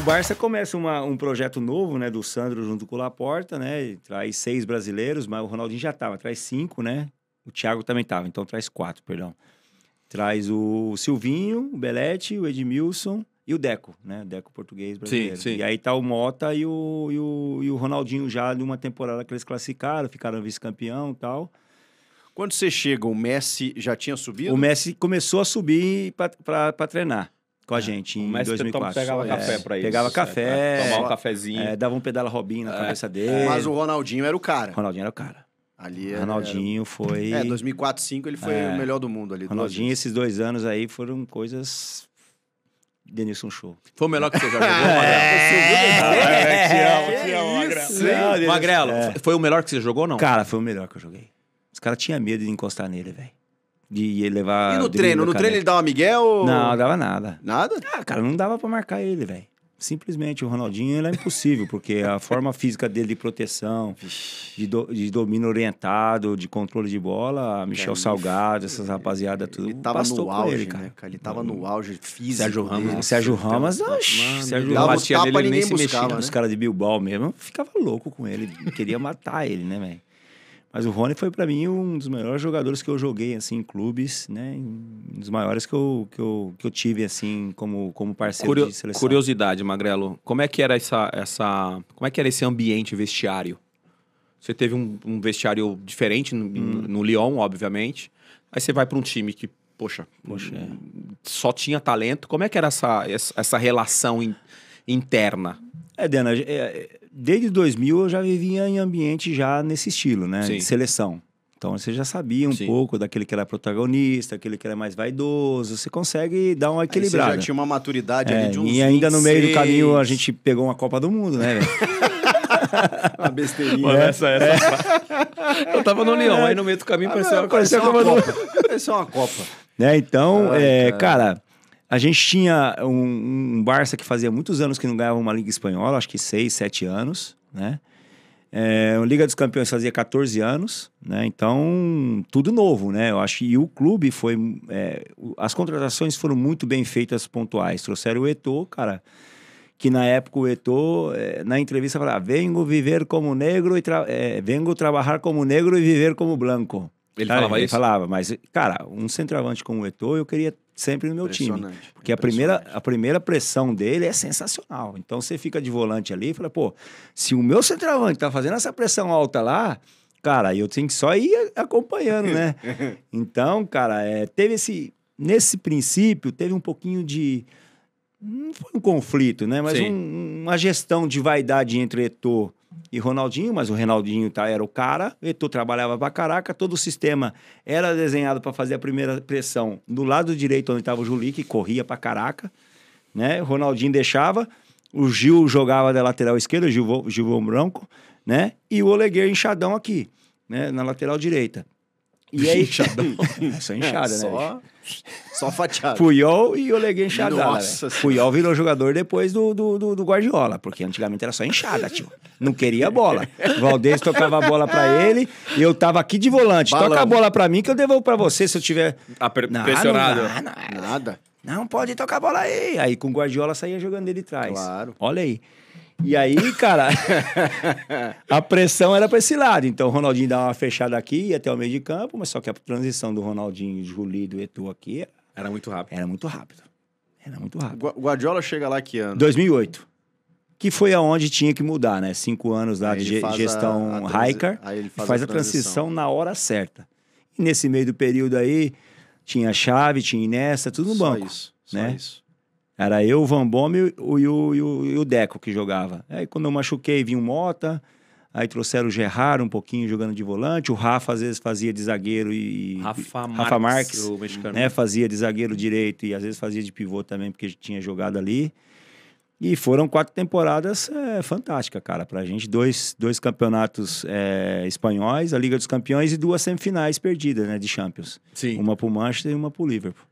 O Barça começa uma, um projeto novo, né, do Sandro junto com o Laporta, né, traz seis brasileiros, mas o Ronaldinho já estava, traz cinco, né, o Thiago também estava, então traz quatro, perdão. Traz o Silvinho, o Belete, o Edmilson e o Deco, né, Deco português brasileiro. Sim, sim. E aí tá o Mota e o, e o, e o Ronaldinho já numa temporada que eles classificaram, ficaram vice-campeão e tal. Quando você chega, o Messi já tinha subido? O Messi começou a subir para treinar com a é. gente é. em 2004. Tom pegava é, café para isso. Pegava café. É, tomar um é, cafezinho. dava um pedala Robin na cabeça dele. Mas o Ronaldinho era o cara. Ronaldinho era o cara. Ali Ronaldinho foi. É, 2004, 2005 ele foi o melhor do mundo ali. Ronaldinho, esses dois anos aí foram coisas Denilson Show. Foi o melhor que você já jogou, Magrelo? Né? Ah, Magrelo, foi o melhor que você jogou ou não? Cara, foi o melhor que eu joguei. Os caras tinham medo de encostar nele, velho de levar. E no treino? No treino ele dava Miguel? Ou... Não, dava nada. Nada? Ah, cara, não dava para marcar ele, velho. Simplesmente o Ronaldinho ele é impossível, porque a forma física dele de proteção, de, do, de domínio orientado, de controle de bola, Michel Salgado, é, essas rapaziada, tudo. Ele tava no auge, ele, cara. Né, cara. Ele tava no uhum. auge físico. Sérgio Ramos. Nossa, Sérgio Ramos, oxi, mano, Sérgio Ramos. Batia ele nem buscava, se né? mexia. Né? Os caras de Bilbao mesmo, ficava louco com ele. Queria matar ele, né, velho? Mas o Rony foi para mim um dos melhores jogadores que eu joguei assim em clubes, né? Um dos maiores que eu, que eu, que eu tive assim como como parceiro Curio de seleção. Curiosidade, Magrelo, como é que era essa essa como é que era esse ambiente vestiário? Você teve um, um vestiário diferente no, hum. no Lyon, obviamente. Aí você vai para um time que poxa, poxa é. só tinha talento. Como é que era essa essa relação in, interna? É, Dena, é, é desde 2000 eu já vivia em ambiente já nesse estilo, né? Sim. De seleção. Então você já sabia um Sim. pouco daquele que era protagonista, aquele que era mais vaidoso. Você consegue dar uma equilibrada. Aí você já tinha uma maturidade é, ali de uns E ainda 26. no meio do caminho a gente pegou uma Copa do Mundo, né? uma besteirinha. Mano, né? essa, essa... É. Eu tava no Leão, é. aí no meio do caminho ah, uma, Copa uma, Mundo. Copa. uma Copa. né? Então, Ai, é, cara a gente tinha um, um, Barça que fazia muitos anos que não ganhava uma Liga Espanhola, acho que seis, sete anos, né? É, a Liga dos Campeões fazia 14 anos, né? Então, tudo novo, né? Eu acho e o clube foi... É, as contratações foram muito bem feitas, pontuais. Trouxeram o Eto'o, cara, que na época o Eto'o, é, na entrevista, falava ah, Vengo viver como negro e... Tra é, vengo trabalhar como negro e viver como branco. Ele falava falava ele isso? falava, mas, cara, um centroavante como o Eto'o eu queria sempre no meu time. Porque a primeira, a primeira pressão dele é sensacional. Então você fica de volante ali e fala, pô, se o meu centroavante tá fazendo essa pressão alta lá, cara, eu tenho que só ir acompanhando, né? então, cara, é, teve esse. Nesse princípio, teve um pouquinho de. Não foi um conflito, né? Mas um, uma gestão de vaidade entre Eto'o e Ronaldinho, mas o Ronaldinho tá, era o cara, e tu trabalhava pra caraca, todo o sistema era desenhado para fazer a primeira pressão do lado direito onde estava o Juli, que corria pra caraca, né? O Ronaldinho deixava, o Gil jogava da lateral esquerda, o Gil, Gil Branco, né? E o Oleguer inchadão aqui, né? Na lateral direita. E aí, enxadão. Só enxada, né, é, só, né? Só fatiado. Puyol e Oleguer enxadada. Né? Nossa. Né? Puyol virou jogador depois do, do, do, do, Guardiola, porque antigamente era só enxada, tio. Não queria bola. Valdez tocava a bola para ele e eu tava aqui de volante. Balão. Toca a bola para mim que eu devolvo para você se eu tiver. Aper não, pressionado. Não, não, é. nada. Não pode tocar a bola aí. Aí com o Guardiola saía jogando ele atrás. Claro. Olha aí. E aí, cara, a pressão era para esse lado. Então o Ronaldinho dava uma fechada aqui, ia até o meio de campo, mas só que a transição do Ronaldinho, Juli, do Eto'o aqui... Era muito rápido. Era muito rápido. Era muito rápido. O Guardiola chega lá que ano? 2008. Que foi aonde tinha que mudar, né? Cinco anos lá aí de gestão Raikar. Aí ele faz, faz a, transição. transição na hora certa. E nesse meio do período aí, tinha Chave, tinha Inessa, tudo no Só banco. Isso. Né? Só né? isso. Era eu, o Van Bommel e, e, e, e o Deco que jogava. Aí quando eu machuquei, vinha o Mota, aí trouxeram o Gerrard um pouquinho jogando de volante, o Rafa às vezes fazia de zagueiro e... Rafa, Marques, Rafa Marques, o mexicano. Né, fazia de zagueiro direito e às vezes fazia de pivô também, porque tinha jogado ali. E foram quatro temporadas é, fantásticas, cara, pra gente. Dois, dois campeonatos é, espanhóis, a Liga dos Campeões e duas semifinais perdidas, né, de Champions. Sim. Uma pro Manchester e uma pro Liverpool.